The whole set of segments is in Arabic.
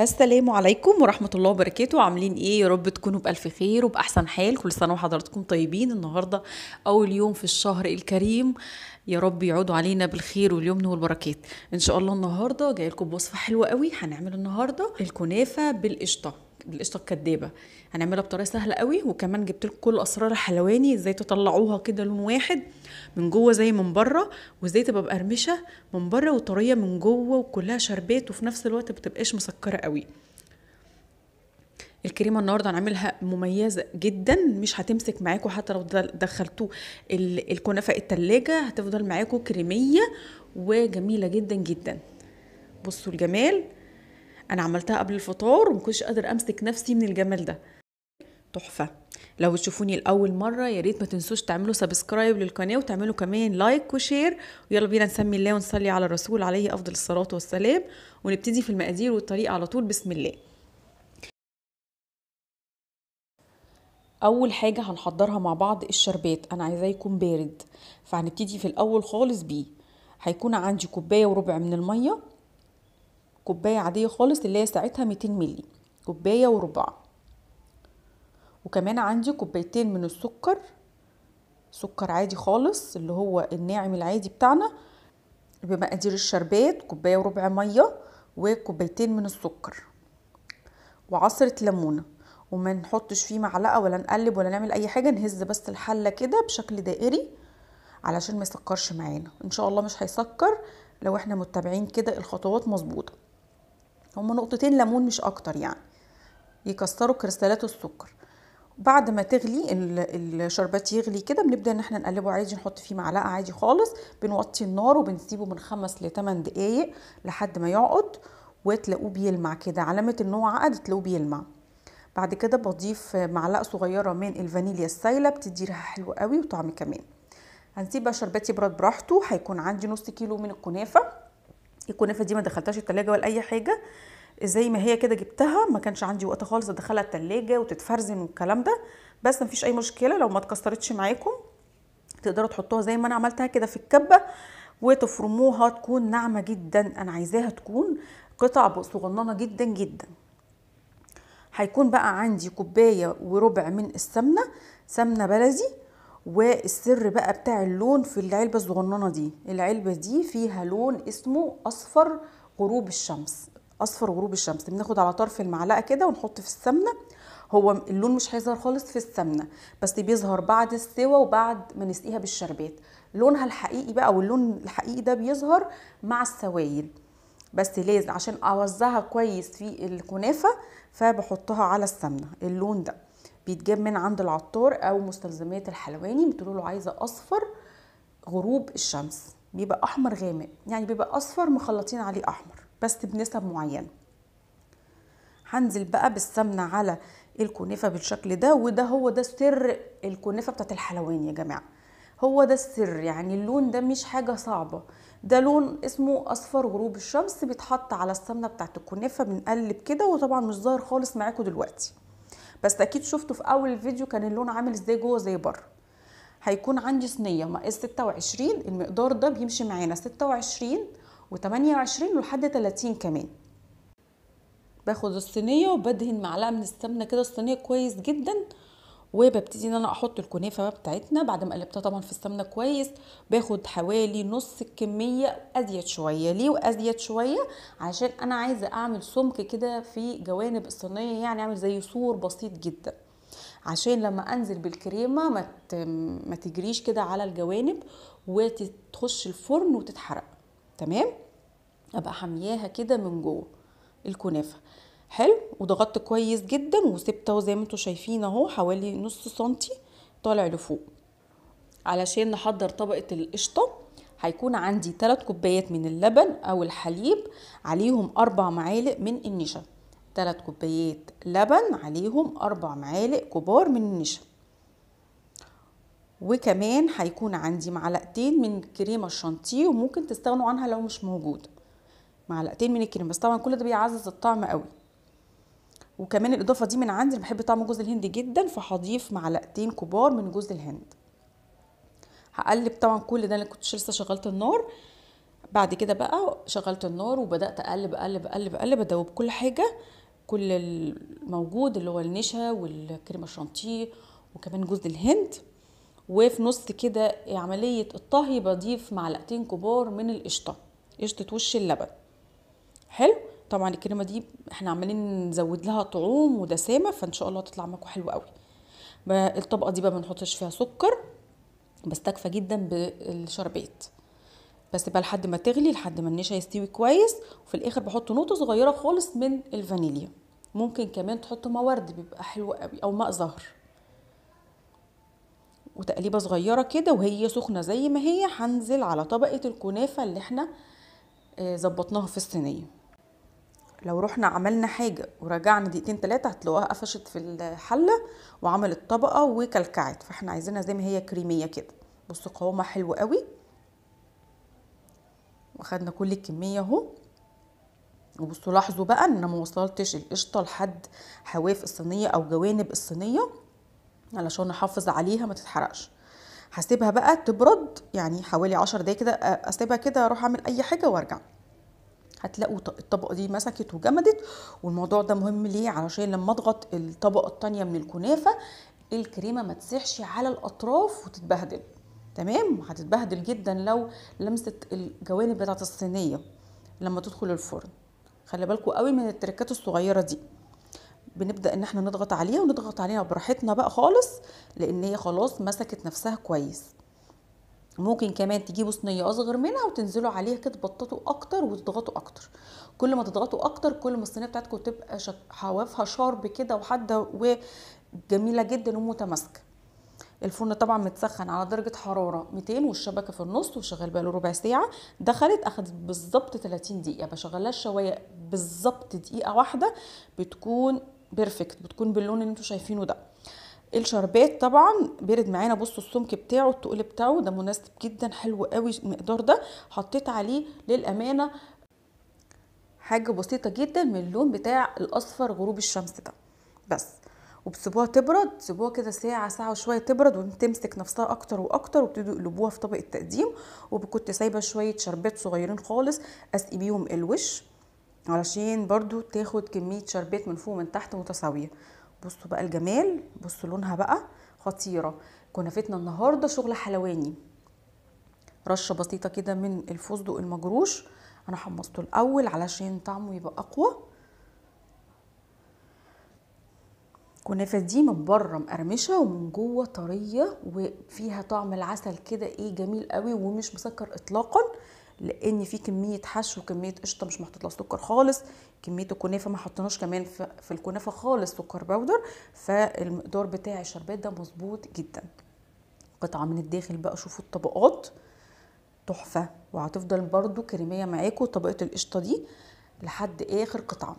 السلام عليكم ورحمة الله وبركاته عاملين ايه يا رب تكونوا بألف خير وبأحسن حال كل سنة وحضراتكم طيبين النهاردة أول يوم في الشهر الكريم يا رب يعودوا علينا بالخير واليمن والبركات ان شاء الله النهاردة جاي لكم بوصفة حلوة قوي هنعمل النهاردة الكنافة بالقشطة القشطه الكدابه هنعملها بطريقه سهله قوي وكمان جبت لكم كل اسرار الحلواني ازاي تطلعوها كده لون واحد من جوه زي من بره وازاي تبقى مقرمشه من بره وطريه من جوه وكلها شربات وفي نفس الوقت بتبقاش مسكره قوي الكريمه النهارده هنعملها مميزه جدا مش هتمسك معاكم حتى لو دخلتوه الكنافه التلاجة هتفضل معاكم كريميه وجميله جدا جدا بصوا الجمال انا عملتها قبل الفطار ومكنتش قادر امسك نفسي من الجمال ده تحفه لو بتشوفوني لاول مره يا ريت ما تنسوش تعملوا سبسكرايب للقناه وتعملوا كمان لايك وشير ويلا بينا نسمي الله ونصلي على الرسول عليه افضل الصلاه والسلام ونبتدي في المقادير والطريقه على طول بسم الله اول حاجه هنحضرها مع بعض الشربات انا عايزاه يكون بارد فهنبتدي في الاول خالص بيه هيكون عندي كوبايه وربع من الميه كوبايه عاديه خالص اللي هي ساعتها 200 مللي كوبايه وربع وكمان عندي كوبايتين من السكر سكر عادي خالص اللي هو الناعم العادي بتاعنا بمقادير الشربات كوبايه وربع ميه وكوبايتين من السكر وعصره ليمونه وما نحطش فيه معلقه ولا نقلب ولا نعمل اي حاجه نهز بس الحله كده بشكل دائري علشان ما يسكرش معانا ان شاء الله مش هيسكر لو احنا متبعين كده الخطوات مظبوطه هما نقطتين ليمون مش اكتر يعني يكسروا كريستالات السكر بعد ما تغلي الشربات يغلي كده بنبدا ان احنا نقلبه عادي نحط فيه معلقه عادي خالص بنوطي النار وبنسيبه من خمس 8 دقايق لحد ما يعقد وتلاقوه بيلمع كده علامه ان هو عقد تلاقوه بيلمع بعد كده بضيف معلقه صغيره من الفانيليا السايله بتدي ريحه حلوه قوي وطعم كمان هنسيب بقى شربات يبرد براحته هيكون عندي نص كيلو من الكنافه الكنافه دي ما دخلتهاش التلاجة ولا اي حاجه زي ما هي كده جبتها ما كانش عندي وقت خالص ادخلها التلاجة وتتفرزن والكلام ده بس مفيش اي مشكله لو ما اتكسرتش معاكم تقدروا تحطوها زي ما انا عملتها كده في الكبه وتفرموها تكون ناعمه جدا انا عايزاها تكون قطع صغننه جدا جدا هيكون بقى عندي كوبايه وربع من السمنه سمنه بلدي والسر بقى بتاع اللون في العلبة الصغننة دي العلبة دي فيها لون اسمه أصفر غروب الشمس أصفر غروب الشمس بناخد على طرف المعلقة كده ونحط في السمنة هو اللون مش هيظهر خالص في السمنة بس بيظهر بعد السوى وبعد ما نسقيها بالشربات لونها الحقيقي بقى واللون الحقيقي ده بيظهر مع السوائل بس لازم عشان اوزعها كويس في الكنافه فبحطها على السمنه اللون ده بيتجاب من عند العطار او مستلزمات الحلواني بتقول له عايزه اصفر غروب الشمس بيبقى احمر غامق يعني بيبقى اصفر مخلطين عليه احمر بس بنسب معينه هنزل بقى بالسمنه على الكنافه بالشكل ده وده هو ده سر الكنافه بتاعت الحلواني يا جماعه هو ده السر يعني اللون ده مش حاجه صعبه ده لون اسمه اصفر غروب الشمس بيتحط على السمنه بتاعت الكنافه بنقلب كده وطبعا مش ظاهر خالص معاكم دلوقتي بس اكيد شفتوا في اول الفيديو كان اللون عامل ازاي جوه زي بره هيكون عندي صينيه مقاس إيه، 26 المقدار ده بيمشي معانا 26 و28 ولحد 30 كمان باخد الصينيه وبدهن معلقه من السمنه كده الصينيه كويس جدا وببتدي ان انا احط الكنافه بتاعتنا بعد ما قلبتها طبعا في السمنه كويس باخد حوالي نص الكميه ازيد شويه ليه وازيد شويه عشان انا عايزه اعمل سمك كده في جوانب الصينيه يعني اعمل زي سور بسيط جدا عشان لما انزل بالكريمه ما ما تجريش كده على الجوانب وتخش الفرن وتتحرق تمام ابقى حمياها كده من جوه الكنافه حلو وضغطت كويس جدا وسبته زي ما انتم شايفين اهو حوالي نص سنتي طالع لفوق علشان نحضر طبقه القشطه هيكون عندي 3 كوبايات من اللبن او الحليب عليهم 4 معالق من النشا 3 كوبايات لبن عليهم 4 معالق كبار من النشا وكمان هيكون عندي معلقتين من كريمه الشانتيه وممكن تستغنوا عنها لو مش موجوده معلقتين من الكريمه بس طبعا كل ده بيعزز الطعم قوي وكمان الاضافه دي من عندي انا بحب طعم جوز الهند جدا فهضيف معلقتين كبار من جوز الهند هقلب طبعا كل ده انا كنت لسه شغلت النار بعد كده بقى شغلت النار وبدات اقلب اقلب اقلب اقلب ادوب كل حاجه كل الموجود اللي هو النشا والكريمه الشانتيه وكمان جوز الهند وفي نص كده عمليه الطهي بضيف معلقتين كبار من القشطه قشطه وش اللبن حلو طبعا الكريمه دي احنا عمالين نزود لها طعوم ودسامه فان شاء الله تطلع معاكم حلوه قوي الطبقه دي بقى ما نحطش فيها سكر بستكفى جدا بالشربات بس بقى لحد ما تغلي لحد ما النشا يستوي كويس وفي الاخر بحط نقطه صغيره خالص من الفانيليا ممكن كمان تحط مورد بيبقى حلو قوي او ماء زهر وتقليبه صغيره كده وهي سخنه زي ما هي هنزل على طبقه الكنافه اللي احنا آه، ظبطناها في الصينيه لو رحنا عملنا حاجه ورجعنا دقيقتين ثلاثه هتلاقوها قفشت في الحله وعملت طبقه وكلكعت فاحنا عايزينها زي ما هي كريميه كده بصوا قوامها حلو قوي واخدنا كل الكميه اهو وبصوا لاحظوا بقى ان انا ما وصلتش القشطه لحد حواف الصينيه او جوانب الصينيه علشان احافظ عليها ما تتحرقش هسيبها بقى تبرد يعني حوالي عشر دقايق كده اسيبها كده اروح اعمل اي حاجه وارجع هتلاقوا الطبقه دي مسكت وجمدت والموضوع ده مهم ليه علشان لما اضغط الطبقه الثانيه من الكنافه الكريمه ما تسيحش على الاطراف وتتبهدل تمام هتتبهدل جدا لو لمست الجوانب بتاعه الصينيه لما تدخل الفرن خلي بالكم قوي من التركات الصغيره دي بنبدا ان احنا نضغط عليها ونضغط عليها براحتنا بقى خالص لان هي خلاص مسكت نفسها كويس ممكن كمان تجيبوا صينيه اصغر منها وتنزلوا عليها كده تبططوا اكتر وتضغطوا اكتر كل ما تضغطوا اكتر كل ما الصينيه بتاعتكم تبقى شك... حوافها شارب كده وحاده وجميله جدا ومتماسكه الفرن طبعا متسخن على درجه حراره 200 والشبكه في النص وشغال بقاله ربع ساعه دخلت اخذت بالظبط 30 دقيقه بشغلها الشوايه بالظبط دقيقه واحده بتكون بيرفكت بتكون باللون اللي انتم شايفينه ده الشربات طبعا بيرد معانا بصوا السمك بتاعه التقل بتاعه ده مناسب جدا حلو قوي المقدار ده حطيت عليه للامانه حاجه بسيطه جدا من اللون بتاع الاصفر غروب الشمس ده بس وبسيبوها تبرد سيبوها كده ساعة ساعة وشوية تبرد وتمسك نفسها أكتر وأكتر وابتدوا يقلبوها في طبق التقديم وكنت سايبة شوية شربات صغيرين خالص أسقي بيهم الوش علشان برضو تاخد كمية شربات من فوق ومن تحت متساوية بصوا بقى الجمال بصوا لونها بقى خطيره كنافتنا النهارده شغل حلواني رشه بسيطه كده من الفستق المجروش انا حمصته الاول علشان طعمه يبقى اقوى الكنافه دي من بره مقرمشه ومن جوه طريه وفيها طعم العسل كده ايه جميل قوي ومش مسكر اطلاقا لان في كميه حشو وكميه قشطه مش محطوط لها سكر خالص كميه الكنافه ما حطيناش كمان في الكنافه خالص سكر باودر فالمقدار بتاع الشربات ده مظبوط جدا قطعه من الداخل بقى شوفوا الطبقات تحفه وهتفضل برده كريميه معاكم طبقه القشطه دي لحد اخر قطعه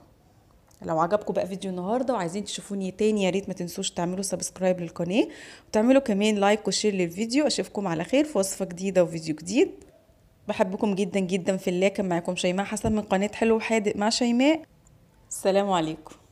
لو عجبكم بقى فيديو النهارده وعايزين تشوفوني تاني يا ريت ما تنسوش تعملوا سبسكرايب للقناه وتعملوا كمان لايك وشير للفيديو اشوفكم على خير في وصفه جديده وفيديو جديد بحبكم جدا جدا في الله كان معاكم شيماء حسن من قناه حلو حادق مع شيماء السلام عليكم